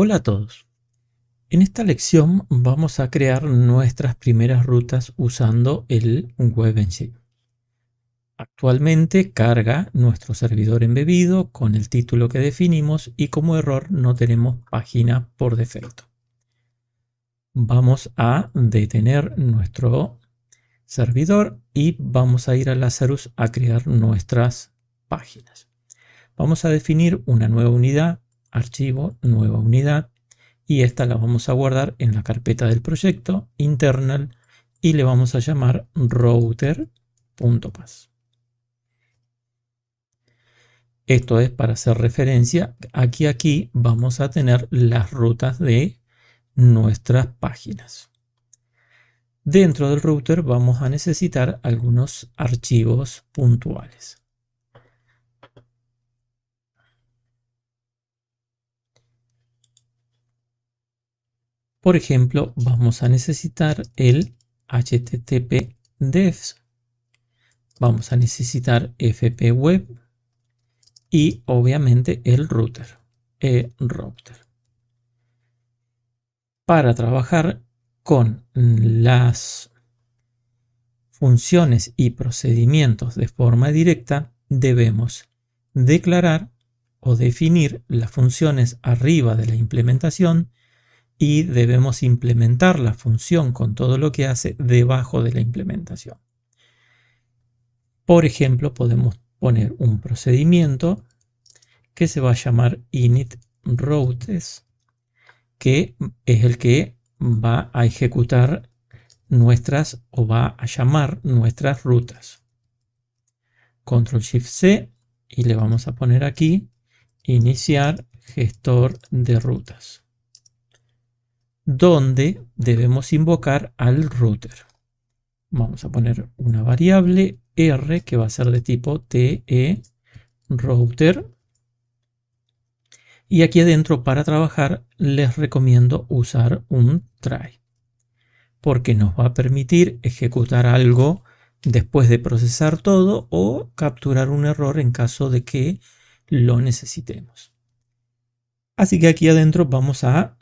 Hola a todos. En esta lección vamos a crear nuestras primeras rutas usando el Engine. Actualmente carga nuestro servidor embebido con el título que definimos y como error no tenemos página por defecto. Vamos a detener nuestro servidor y vamos a ir a Lazarus a crear nuestras páginas. Vamos a definir una nueva unidad archivo, nueva unidad y esta la vamos a guardar en la carpeta del proyecto internal y le vamos a llamar router.pass. Esto es para hacer referencia aquí aquí vamos a tener las rutas de nuestras páginas. Dentro del router vamos a necesitar algunos archivos puntuales. Por ejemplo, vamos a necesitar el http devs. Vamos a necesitar fp web y obviamente el router, router. Para trabajar con las funciones y procedimientos de forma directa, debemos declarar o definir las funciones arriba de la implementación y debemos implementar la función con todo lo que hace debajo de la implementación. Por ejemplo, podemos poner un procedimiento que se va a llamar init routes, que es el que va a ejecutar nuestras o va a llamar nuestras rutas. Control Shift C y le vamos a poner aquí iniciar gestor de rutas donde debemos invocar al router. Vamos a poner una variable R que va a ser de tipo TE router. Y aquí adentro para trabajar les recomiendo usar un try porque nos va a permitir ejecutar algo después de procesar todo o capturar un error en caso de que lo necesitemos. Así que aquí adentro vamos a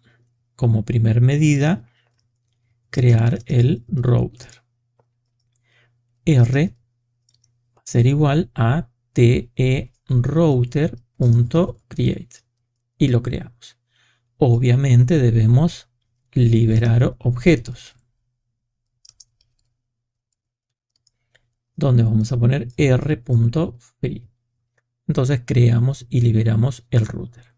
como primer medida crear el router. R va a ser igual a te router.create y lo creamos. Obviamente debemos liberar objetos. Donde vamos a poner r.free. Entonces creamos y liberamos el router.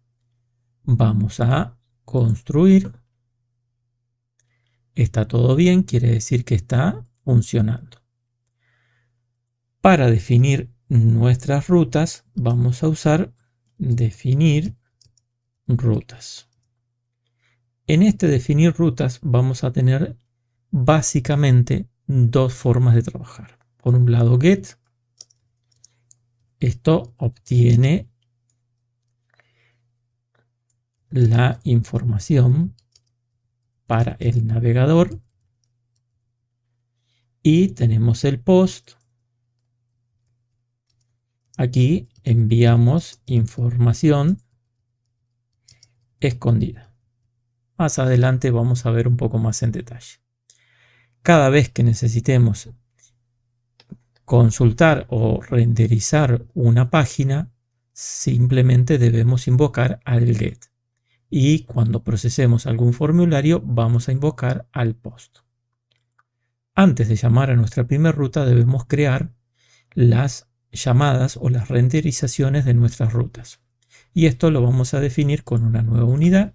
Vamos a construir. Está todo bien, quiere decir que está funcionando. Para definir nuestras rutas vamos a usar definir rutas. En este definir rutas vamos a tener básicamente dos formas de trabajar. Por un lado get, esto obtiene la información para el navegador y tenemos el post. Aquí enviamos información escondida. Más adelante vamos a ver un poco más en detalle. Cada vez que necesitemos consultar o renderizar una página, simplemente debemos invocar al get y cuando procesemos algún formulario vamos a invocar al post. Antes de llamar a nuestra primera ruta debemos crear las llamadas o las renderizaciones de nuestras rutas. Y esto lo vamos a definir con una nueva unidad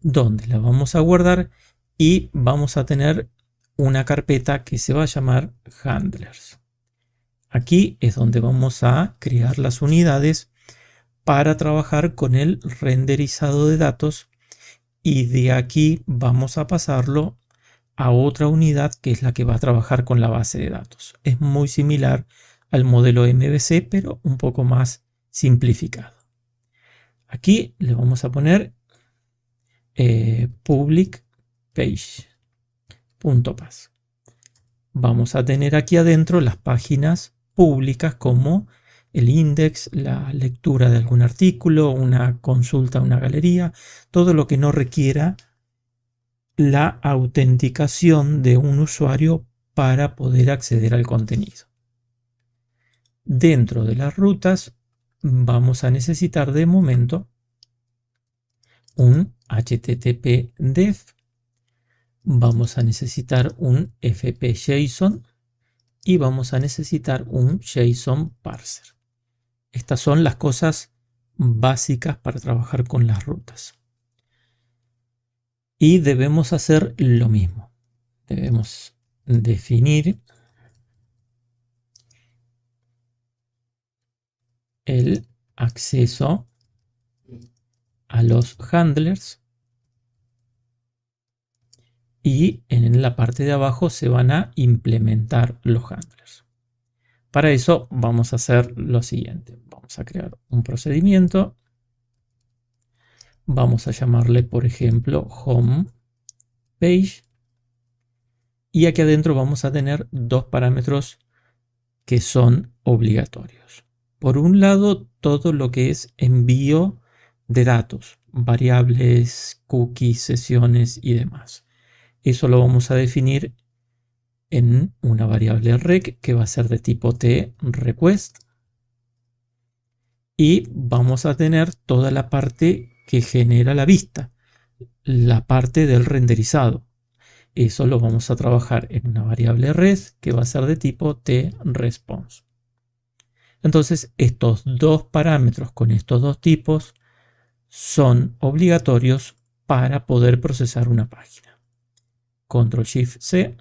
donde la vamos a guardar y vamos a tener una carpeta que se va a llamar handlers. Aquí es donde vamos a crear las unidades para trabajar con el renderizado de datos y de aquí vamos a pasarlo a otra unidad que es la que va a trabajar con la base de datos. Es muy similar al modelo MVC pero un poco más simplificado. Aquí le vamos a poner eh, public page Vamos a tener aquí adentro las páginas públicas como el index, la lectura de algún artículo, una consulta una galería, todo lo que no requiera la autenticación de un usuario para poder acceder al contenido. Dentro de las rutas vamos a necesitar de momento un HTTP dev, vamos a necesitar un FP JSON y vamos a necesitar un JSON parser. Estas son las cosas básicas para trabajar con las rutas. Y debemos hacer lo mismo. Debemos definir el acceso a los handlers y en la parte de abajo se van a implementar los handlers. Para eso vamos a hacer lo siguiente. Vamos a crear un procedimiento. Vamos a llamarle, por ejemplo, home page. Y aquí adentro vamos a tener dos parámetros que son obligatorios. Por un lado, todo lo que es envío de datos, variables, cookies, sesiones y demás. Eso lo vamos a definir en una variable rec que va a ser de tipo t request y vamos a tener toda la parte que genera la vista, la parte del renderizado. Eso lo vamos a trabajar en una variable res que va a ser de tipo t response. Entonces estos dos parámetros con estos dos tipos son obligatorios para poder procesar una página. Control Shift C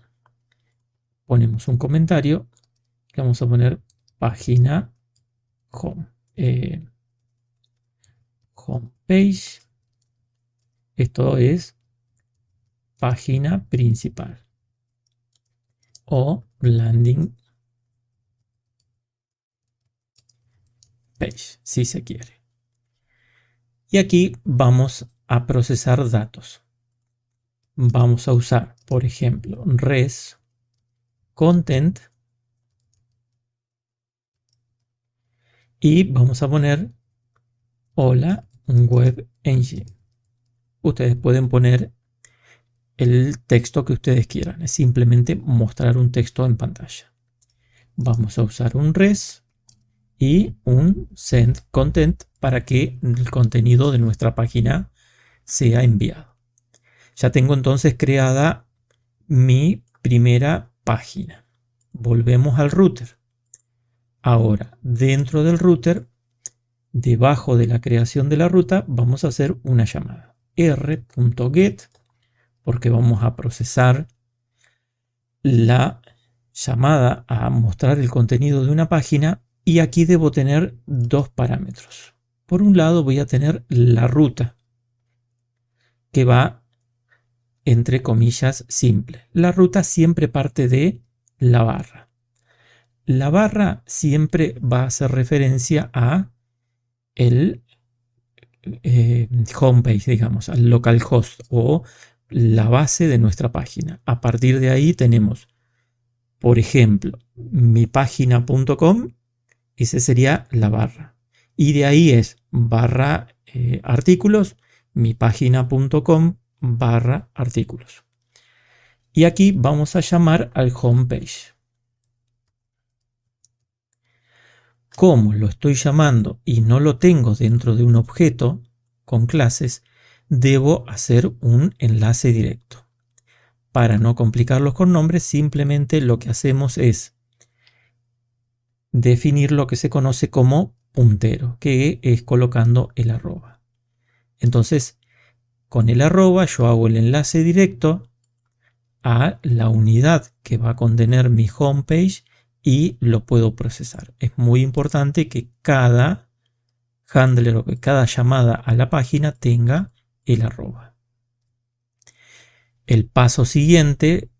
ponemos un comentario vamos a poner página home, eh, page. homepage. Esto es página principal o landing page, si se quiere. Y aquí vamos a procesar datos. Vamos a usar, por ejemplo, res content y vamos a poner hola web engine. Ustedes pueden poner el texto que ustedes quieran, es simplemente mostrar un texto en pantalla. Vamos a usar un res y un send content para que el contenido de nuestra página sea enviado. Ya tengo entonces creada mi primera página. Volvemos al router. Ahora, dentro del router, debajo de la creación de la ruta, vamos a hacer una llamada. r.get, porque vamos a procesar la llamada a mostrar el contenido de una página y aquí debo tener dos parámetros. Por un lado voy a tener la ruta que va entre comillas, simple. La ruta siempre parte de la barra. La barra siempre va a hacer referencia a el eh, homepage, digamos, al localhost o la base de nuestra página. A partir de ahí tenemos, por ejemplo, mi página.com, esa sería la barra. Y de ahí es barra eh, artículos, mi barra artículos. Y aquí vamos a llamar al home page Como lo estoy llamando y no lo tengo dentro de un objeto con clases, debo hacer un enlace directo. Para no complicarlos con nombres, simplemente lo que hacemos es definir lo que se conoce como puntero, que es colocando el arroba. Entonces, con el arroba yo hago el enlace directo a la unidad que va a contener mi homepage y lo puedo procesar. Es muy importante que cada handler o que cada llamada a la página tenga el arroba. El paso siguiente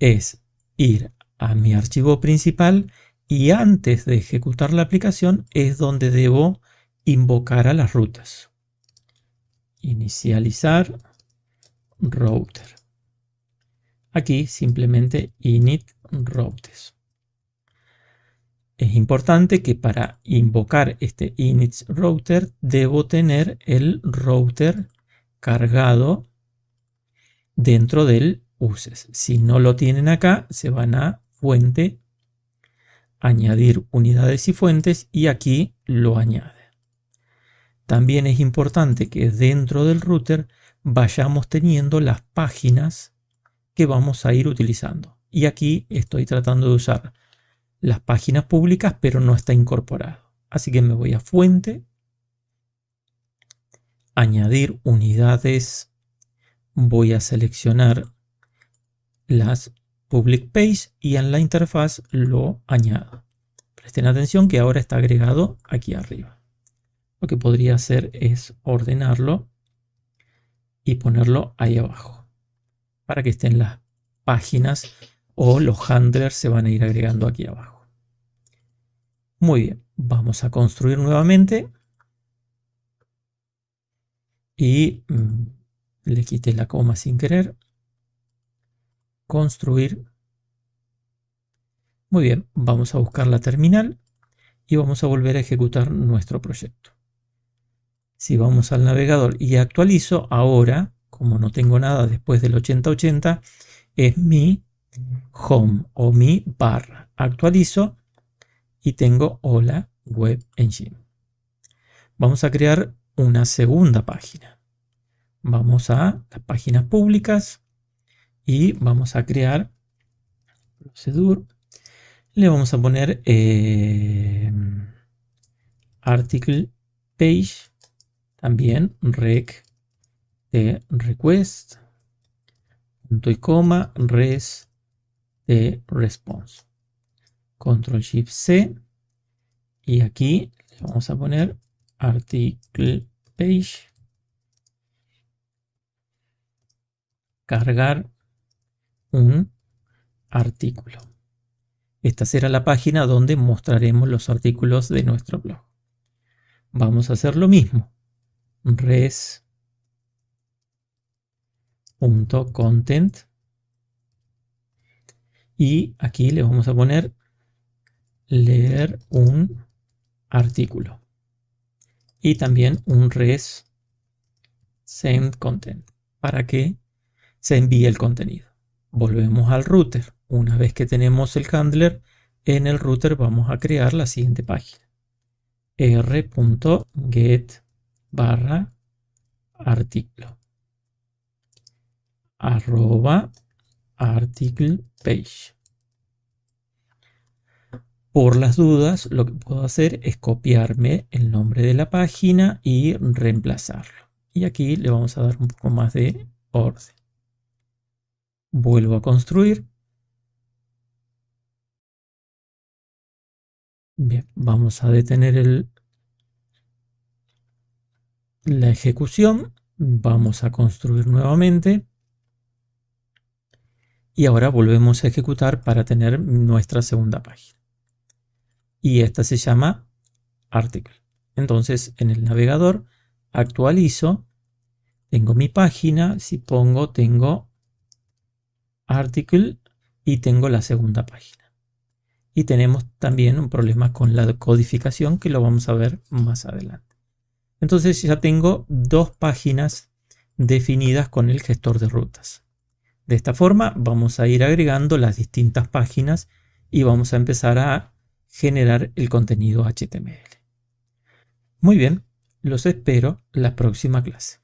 es ir a mi archivo principal y antes de ejecutar la aplicación es donde debo invocar a las rutas inicializar router. Aquí simplemente init routes. Es importante que para invocar este init router debo tener el router cargado dentro del uses. Si no lo tienen acá, se van a fuente, añadir unidades y fuentes y aquí lo añade. También es importante que dentro del router vayamos teniendo las páginas que vamos a ir utilizando. Y aquí estoy tratando de usar las páginas públicas, pero no está incorporado. Así que me voy a fuente, añadir unidades, voy a seleccionar las public page y en la interfaz lo añado. Presten atención que ahora está agregado aquí arriba lo que podría hacer es ordenarlo y ponerlo ahí abajo para que estén las páginas o los handlers se van a ir agregando aquí abajo. Muy bien, vamos a construir nuevamente y mm, le quité la coma sin querer. Construir. Muy bien, vamos a buscar la terminal y vamos a volver a ejecutar nuestro proyecto si vamos al navegador y actualizo, ahora, como no tengo nada después del 8080, es mi home o mi barra. Actualizo y tengo hola web engine. Vamos a crear una segunda página. Vamos a las páginas públicas y vamos a crear procedure. Le vamos a poner eh, article page también rec de request, punto y coma, res de response. Control Shift C. Y aquí le vamos a poner article page. Cargar un artículo. Esta será la página donde mostraremos los artículos de nuestro blog. Vamos a hacer lo mismo res.content y aquí le vamos a poner leer un artículo y también un res send content para que se envíe el contenido. Volvemos al router. Una vez que tenemos el handler en el router vamos a crear la siguiente página r.get barra artículo arroba article page. Por las dudas, lo que puedo hacer es copiarme el nombre de la página y reemplazarlo. Y aquí le vamos a dar un poco más de orden. Vuelvo a construir. Bien, vamos a detener el la ejecución, vamos a construir nuevamente y ahora volvemos a ejecutar para tener nuestra segunda página. Y esta se llama article. Entonces en el navegador actualizo, tengo mi página, si pongo tengo article y tengo la segunda página. Y tenemos también un problema con la codificación que lo vamos a ver más adelante. Entonces ya tengo dos páginas definidas con el gestor de rutas. De esta forma vamos a ir agregando las distintas páginas y vamos a empezar a generar el contenido HTML. Muy bien, los espero la próxima clase.